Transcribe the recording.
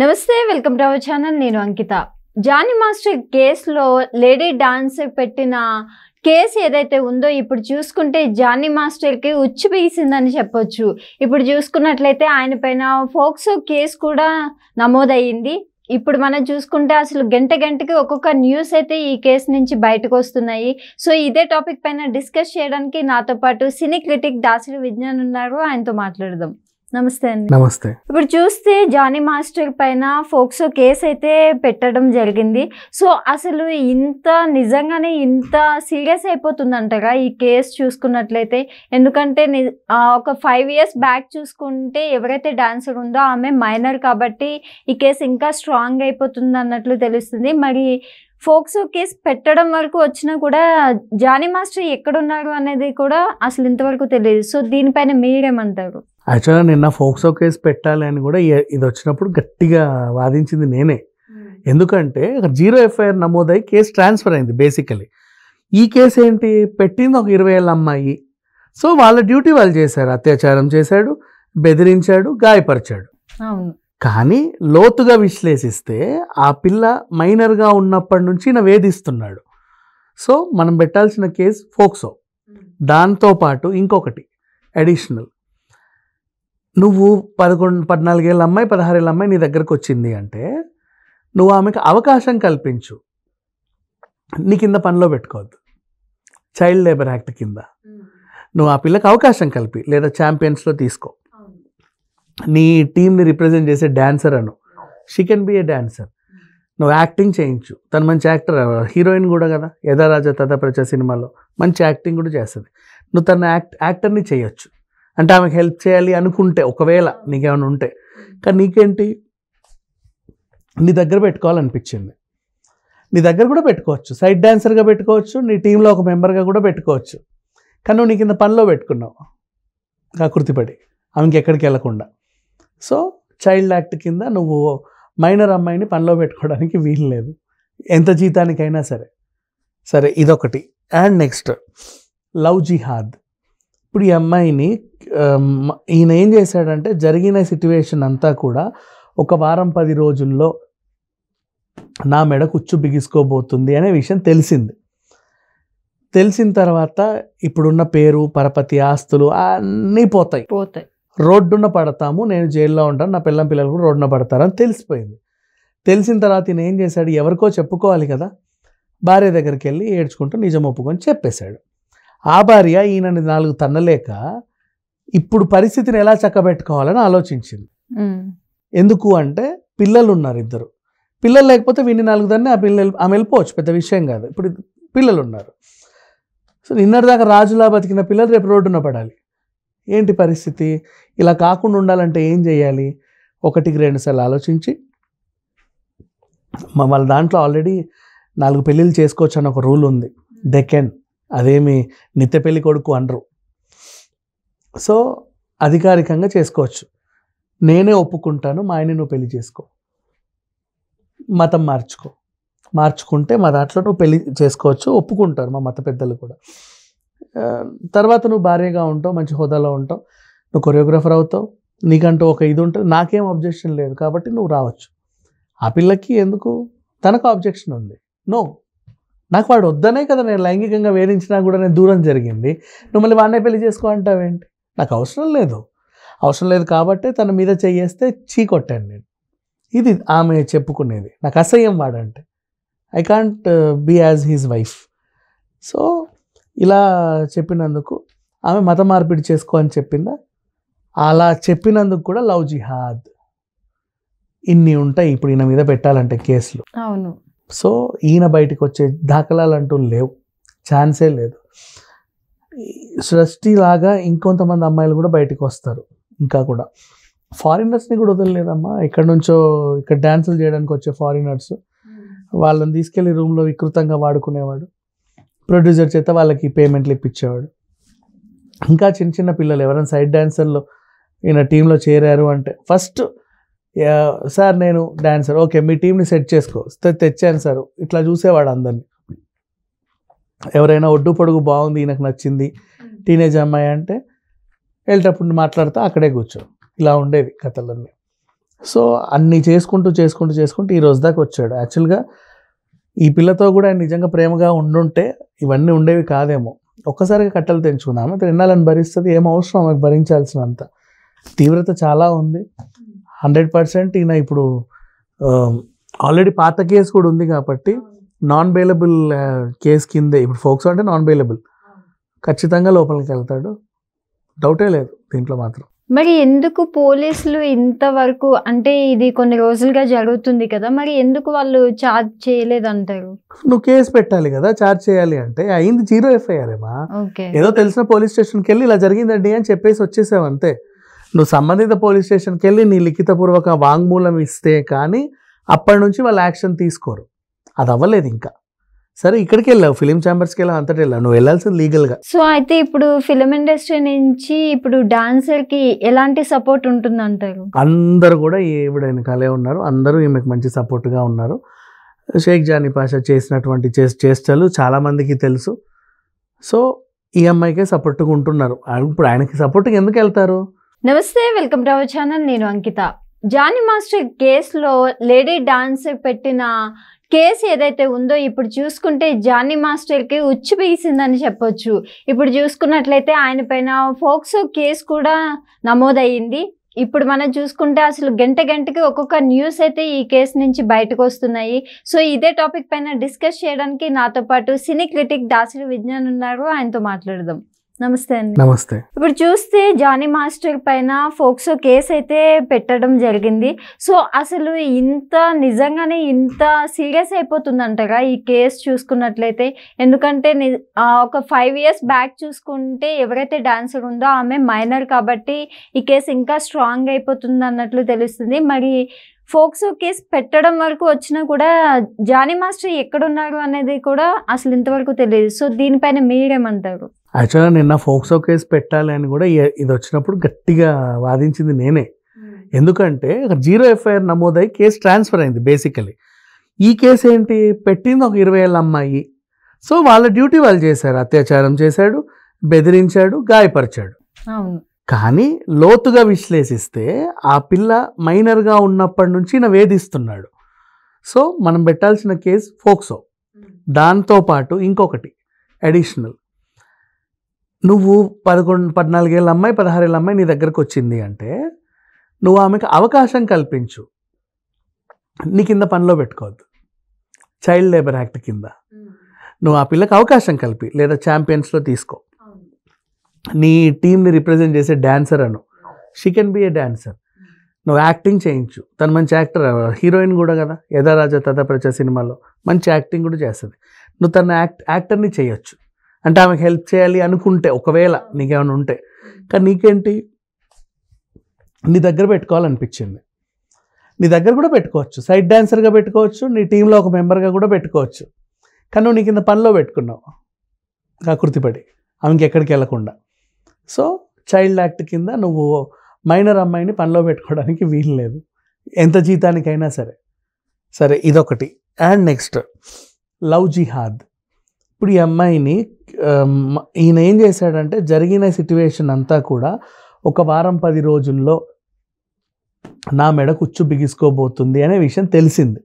నమస్తే welcome to our channel నేను Ankita Jani master కేసులో లేడీ డాన్స్ పెట్టిన కేసు ఏదైతే ఉందో ఇప్పుడు చూసుకుంటే జానీ మాస్టర్కి ఉచ్చు పీసిందని చెప్పొచ్చు ఇప్పుడు చూసుకున్నట్లయితే ఆయన పైన ఫోక్సో కేసు కూడా నమోదయ్యింది ఇప్పుడు మనం చూసుకుంటే అసలు గంట గంటకి ఒక్కొక్క న్యూస్ అయితే ఈ కేసు నుంచి బయటకు వస్తున్నాయి సో ఇదే టాపిక్ పైన డిస్కస్ చేయడానికి నాతో పాటు సినీ క్రిటిక్ దాసరి విజ్ఞాన్ ఉన్నారు ఆయనతో మాట్లాడదాం నమస్తే అండి నమస్తే ఇప్పుడు చూస్తే జానీ మాస్టర్ పైన ఫోక్సో కేసు అయితే పెట్టడం జరిగింది సో అసలు ఇంత నిజంగానే ఇంత సీరియస్ అయిపోతుందంటగా ఈ కేసు చూసుకున్నట్లయితే ఎందుకంటే ఒక ఫైవ్ ఇయర్స్ బ్యాక్ చూసుకుంటే ఎవరైతే డాన్సర్ ఉందో ఆమె మైనర్ కాబట్టి ఈ కేసు ఇంకా స్ట్రాంగ్ అయిపోతుంది అన్నట్లు తెలుస్తుంది మరి ఫోక్సో కేసు పెట్టడం వరకు వచ్చినా కూడా జానీ మాస్టర్ ఎక్కడున్నారు అనేది కూడా అసలు ఇంతవరకు తెలియదు సో దీనిపైన మీరేమంటారు యాక్చువల్గా నిన్న ఫోక్సో కేసు పెట్టాలి అని కూడా ఇది వచ్చినప్పుడు గట్టిగా వాదించింది నేనే hmm. ఎందుకంటే జీరో ఎఫ్ఐఆర్ నమోదై కేసు ట్రాన్స్ఫర్ అయింది బేసికలీ ఈ కేసు ఏంటి పెట్టింది ఒక ఇరవై ఏళ్ళ అమ్మాయి సో వాళ్ళ డ్యూటీ వాళ్ళు చేశారు అత్యాచారం చేశాడు బెదిరించాడు గాయపరిచాడు కానీ లోతుగా విశ్లేషిస్తే ఆ పిల్ల మైనర్గా ఉన్నప్పటి నుంచి ఈయన వేధిస్తున్నాడు సో మనం పెట్టాల్సిన కేసు ఫోక్సో hmm. దాంతోపాటు ఇంకొకటి అడిషనల్ నువ్వు పదకొండు పద్నాలుగేళ్ళ అమ్మాయి పదహారేళ్ళ అమ్మాయి నీ దగ్గరకు వచ్చింది అంటే నువ్వు ఆమెకు అవకాశం కల్పించు నీ కింద పనిలో పెట్టుకోవద్దు చైల్డ్ లేబర్ యాక్ట్ కింద నువ్వు ఆ పిల్లకి అవకాశం కల్పి లేదా ఛాంపియన్స్లో తీసుకో నీ టీంని రిప్రజెంట్ చేసే డాన్సర్ అను she can be a dancer నువ్వు యాక్టింగ్ చేయించు తను మంచి యాక్టర్ హీరోయిన్ కూడా కదా యథారాజా తథాప్రచ సినిమాలో మంచి యాక్టింగ్ కూడా చేస్తుంది నువ్వు తన యాక్ట్ యాక్టర్ని చేయొచ్చు అంటే ఆమెకు హెల్ప్ చేయాలి అనుకుంటే ఒకవేళ నీకేమైనా ఉంటే కానీ నీకేంటి నీ దగ్గర పెట్టుకోవాలనిపించింది నీ దగ్గర కూడా పెట్టుకోవచ్చు సైడ్ డాన్సర్గా పెట్టుకోవచ్చు నీ టీంలో ఒక మెంబర్గా కూడా పెట్టుకోవచ్చు కానీ నువ్వు నీ కింద పనిలో పెట్టుకున్నావు ఆకృతిపడి ఆమెకి ఎక్కడికి వెళ్లకుండా సో చైల్డ్ యాక్ట్ కింద నువ్వు మైనర్ అమ్మాయిని పనిలో పెట్టుకోవడానికి వీలు లేదు ఎంత జీతానికైనా సరే సరే ఇదొకటి అండ్ నెక్స్ట్ లవ్ జిహాద్ ఇప్పుడు ఈ అమ్మాయిని ఈయన ఏం చేశాడంటే జరిగిన సిట్యువేషన్ అంతా కూడా ఒక వారం పది రోజుల్లో నా మెడ కుచ్చు బిగిసుకోబోతుంది అనే విషయం తెలిసింది తెలిసిన తర్వాత ఇప్పుడున్న పేరు పరపతి ఆస్తులు అన్నీ పోతాయి పోతాయి రోడ్డున పడతాము నేను జైల్లో ఉంటాను నా పిల్లం పిల్లలు కూడా రోడ్డున పడతారని తెలిసిపోయింది తెలిసిన తర్వాత ఈయన ఏం చేశాడు ఎవరికో చెప్పుకోవాలి కదా భార్య దగ్గరికి వెళ్ళి ఏడ్చుకుంటూ నిజం ఒప్పుకొని చెప్పేశాడు ఆ భార్య ఈయనని నాలుగు తన్నలేక ఇప్పుడు పరిస్థితిని ఎలా చక్కబెట్టుకోవాలని ఆలోచించింది ఎందుకు అంటే పిల్లలు ఉన్నారు ఇద్దరు పిల్లలు లేకపోతే వీడిని నాలుగు దాన్ని ఆ పిల్లలు ఆమె వెళ్ళిపోవచ్చు పెద్ద విషయం కాదు ఇప్పుడు పిల్లలు ఉన్నారు సో నిన్నటిదాకా రాజులా బతికిన పిల్లలు రేపు రోడ్డున పడాలి ఏంటి పరిస్థితి ఇలా కాకుండా ఉండాలంటే ఏం చేయాలి ఒకటికి రెండు సార్లు ఆలోచించి వాళ్ళ దాంట్లో ఆల్రెడీ నాలుగు పెళ్ళిళ్ళు చేసుకోవచ్చు అని ఒక రూల్ ఉంది డెకెన్ అదేమి నిత్య పెళ్లి కొడుకు అనరు సో అధికారికంగా చేసుకోవచ్చు నేనే ఒప్పుకుంటాను మా ఆయన నువ్వు పెళ్లి చేసుకో మతం మార్చుకో మార్చుకుంటే మా దాంట్లో నువ్వు పెళ్లి చేసుకోవచ్చు ఒప్పుకుంటారు మా మత పెద్దలు కూడా తర్వాత నువ్వు భార్యగా ఉంటావు మంచి హోదాలో ఉంటావు నువ్వు కొరియోగ్రాఫర్ అవుతావు నీకంటూ ఒక ఇది ఉంటుంది నాకేం అబ్జెక్షన్ లేదు కాబట్టి నువ్వు రావచ్చు ఆ పిల్లకి ఎందుకు తనకు అబ్జెక్షన్ ఉంది నో నాకు వాడు వద్దనే కదా నేను లైంగికంగా వేధించినా కూడా నేను దూరం జరిగింది నువ్వు మళ్ళీ వాడినే పెళ్లి చేసుకో అంటావేంటి నాకు అవసరం లేదు అవసరం లేదు కాబట్టి తన మీద చీ చీకొట్టాను నేను ఇది ఆమె చెప్పుకునేది నాకు అసహ్యం వాడంటే I can't be as his wife so ఇలా చెప్పినందుకు ఆమె మత మార్పిడి చేసుకో అని చెప్పిందా అలా చెప్పినందుకు కూడా లవ్ జిహాద్ ఇన్ని ఉంటాయి ఇప్పుడు ఈయన మీద పెట్టాలంటే కేసులు అవును సో ఈయన బయటకు వచ్చే దాఖలాలు అంటూ లేవు ఛాన్సే లేదు సృష్టిలాగా ఇంకొంతమంది అమ్మాయిలు కూడా బయటకు వస్తారు ఇంకా కూడా ఫారినర్స్ని కూడా వదలలేదమ్మా ఇక్కడ నుంచో ఇక్కడ డ్యాన్సులు చేయడానికి వచ్చే ఫారినర్స్ hmm. వాళ్ళని తీసుకెళ్ళి రూమ్లో వికృతంగా వాడుకునేవాడు ప్రొడ్యూసర్ చేత వాళ్ళకి పేమెంట్లు ఇప్పించేవాడు ఇంకా చిన్న చిన్న పిల్లలు ఎవరైనా సైడ్ డ్యాన్సర్లు ఈయన టీంలో చేరారు అంటే ఫస్ట్ సార్ నేను డ్యాన్సర్ ఓకే మీ టీంని సెట్ చేసుకో తెచ్చాను సార్ ఇట్లా చూసేవాడు అందరిని ఎవరైనా ఒడ్డు పొడుగు బాగుంది ఈయనకు నచ్చింది టీనేజ్ అమ్మాయి అంటే వెళ్ళేటప్పుడు మాట్లాడితే అక్కడే కూర్చో ఇలా ఉండేవి కథలన్నీ సో అన్నీ చేసుకుంటూ చేసుకుంటూ చేసుకుంటూ ఈ రోజు దాకా వచ్చాడు యాక్చువల్గా ఈ పిల్లతో కూడా ఆయన నిజంగా ప్రేమగా ఉండుంటే ఇవన్నీ ఉండేవి కాదేమో ఒక్కసారిగా కట్టలు తెంచుకుందాం తిరణాలను భరిస్తుంది ఏం అవసరం ఆమెకు భరించాల్సినంత తీవ్రత చాలా ఉంది హండ్రెడ్ పర్సెంట్ ఈయన ఇప్పుడు ఆల్రెడీ పాత కేసు కూడా ఉంది కాబట్టి నాన్ బెయిలబుల్ కేసు కిందే ఇప్పుడు ఫోక్స్ అంటే నాన్ బెయిలబుల్ ఖచ్చితంగా లోపలికి వెళ్తాడు డౌటే లేదు దీంట్లో మాత్రం మరి ఎందుకు పోలీసులు ఇంతవరకు అంటే ఇది కొన్ని రోజులుగా జరుగుతుంది కదా మరి ఎందుకు వాళ్ళు ఛార్జ్ చేయలేదంటారు నువ్వు కేసు పెట్టాలి కదా ఛార్జ్ చేయాలి అంటే అయింది జీరో ఎఫ్ఐఆర్ ఏమా ఏదో తెలిసిన పోలీస్ స్టేషన్కి వెళ్ళి ఇలా జరిగిందండి అని చెప్పేసి వచ్చేసావు అంతే నువ్వు సంబంధిత పోలీస్ స్టేషన్కి వెళ్ళి నీ లిఖితపూర్వక వాంగ్మూలం ఇస్తే కానీ అప్పటి నుంచి వాళ్ళు యాక్షన్ తీసుకోరు అది అవ్వలేదు ఇంకా సరే ఇక్కడికి వెళ్ళావు ఫిలిం చాంబర్స్కి వెళ్ళా అంతటి వెళ్ళావు నువ్వు వెళ్ళాల్సింది లీగల్గా సో అయితే ఇప్పుడు ఫిలిం ఇండస్ట్రీ నుంచి ఇప్పుడు డాన్సర్కి ఎలాంటి సపోర్ట్ ఉంటుంది అంటారు అందరూ కూడా ఈవిడ వెనకాలే ఉన్నారు అందరూ ఈమెకు మంచి సపోర్ట్గా ఉన్నారు షేక్ జానీ పాషా చేసినటువంటి చే చేష్టలు చాలామందికి తెలుసు సో ఈ అమ్మాయికే సపోర్ట్గా ఉంటున్నారు ఇప్పుడు ఆయనకి సపోర్ట్గా ఎందుకు వెళ్తారు నమస్తే వెల్కమ్ టు అవర్ ఛానల్ నేను అంకిత జానీ మాస్టర్ కేసులో లేడీ డాన్సర్ పెట్టిన కేసు ఏదైతే ఉందో ఇప్పుడు చూసుకుంటే జానీ మాస్టర్కి ఉచ్చు పీసిందని చెప్పొచ్చు ఇప్పుడు చూసుకున్నట్లయితే ఆయన పైన ఫోక్సో కేసు కూడా నమోదయ్యింది ఇప్పుడు మనం చూసుకుంటే అసలు గంట గంటకి ఒక్కొక్క న్యూస్ అయితే ఈ కేసు నుంచి బయటకు వస్తున్నాయి సో ఇదే టాపిక్ పైన డిస్కస్ చేయడానికి నాతో పాటు సినీ క్రిటిక్ దాసరి విజ్ఞాన్ ఉన్నారు ఆయనతో మాట్లాడదాం నమస్తే అండి నమస్తే ఇప్పుడు చూస్తే జానీ మాస్టర్ పైన ఫోక్సో కేసు అయితే పెట్టడం జరిగింది సో అసలు ఇంత నిజంగానే ఇంత సీరియస్ అయిపోతుందంటగా ఈ కేసు చూసుకున్నట్లయితే ఎందుకంటే ఒక ఫైవ్ ఇయర్స్ బ్యాక్ చూసుకుంటే ఎవరైతే డాన్సర్ ఉందో ఆమె మైనర్ కాబట్టి ఈ కేసు ఇంకా స్ట్రాంగ్ అయిపోతుంది అన్నట్లు తెలుస్తుంది మరి ఫోక్సో కేసు పెట్టడం వరకు వచ్చినా కూడా జానీ మాస్టర్ ఎక్కడున్నారు అనేది కూడా అసలు ఇంతవరకు తెలియదు సో దీనిపైన మీరేమంటారు యాక్చువల్గా నిన్న ఫోక్సో కేసు పెట్టాలి అని కూడా ఇది వచ్చినప్పుడు గట్టిగా వాదించింది నేనే hmm. ఎందుకంటే జీరో ఎఫ్ఐఆర్ నమోదై కేసు ట్రాన్స్ఫర్ అయింది బేసికలీ ఈ కేసు ఏంటి పెట్టింది ఒక ఇరవై ఏళ్ళ అమ్మాయి సో వాళ్ళ డ్యూటీ వాళ్ళు చేశారు అత్యాచారం చేశాడు బెదిరించాడు గాయపరిచాడు కానీ లోతుగా విశ్లేషిస్తే ఆ పిల్ల మైనర్గా ఉన్నప్పటి నుంచి నా వేధిస్తున్నాడు సో మనం పెట్టాల్సిన కేసు ఫోక్సో hmm. దాంతోపాటు ఇంకొకటి అడిషనల్ నువ్వు పదకొండు పద్నాలుగేళ్ళ అమ్మాయి పదహారేళ్ళ అమ్మాయి నీ దగ్గరకు వచ్చింది అంటే నువ్వు ఆమెకు అవకాశం కల్పించు నీ కింద పనిలో పెట్టుకోవద్దు చైల్డ్ లేబర్ యాక్ట్ కింద నువ్వు ఆ పిల్లకి అవకాశం కల్పి లేదా ఛాంపియన్స్లో తీసుకో నీ టీంని రిప్రజెంట్ చేసే డాన్సర్ అను she can be a dancer నువ్వు యాక్టింగ్ చేయించు తను మంచి యాక్టర్ హీరోయిన్ కూడా కదా యథారాజ తథాప్రచ సినిమాలో మంచి యాక్టింగ్ కూడా చేస్తుంది నువ్వు తన యాక్ట్ యాక్టర్ని చేయొచ్చు అంటే ఆమెకు హెల్ప్ చేయాలి అనుకుంటే ఒకవేళ నీకేమైనా ఉంటే కానీ నీకేంటి నీ దగ్గర పెట్టుకోవాలనిపించింది నీ దగ్గర కూడా పెట్టుకోవచ్చు సైడ్ డాన్సర్గా పెట్టుకోవచ్చు నీ టీంలో ఒక మెంబర్గా కూడా పెట్టుకోవచ్చు కానీ నువ్వు నీ కింద పనిలో పెట్టుకున్నావు కృతిపడి ఆమెకి ఎక్కడికి వెళ్ళకుండా సో చైల్డ్ యాక్ట్ కింద నువ్వు మైనర్ అమ్మాయిని పనిలో పెట్టుకోవడానికి వీలు లేదు ఎంత జీతానికైనా సరే సరే ఇదొకటి అండ్ నెక్స్ట్ లవ్ జిహాద్ ఇప్పుడు ఈ అమ్మాయిని Um, ఈయన ఏం చేశాడంటే జరిగిన సిట్యువేషన్ అంతా కూడా ఒక వారం పది రోజుల్లో నా మెడ కుచ్చు బిగిసుకోబోతుంది అనే విషయం తెలిసింది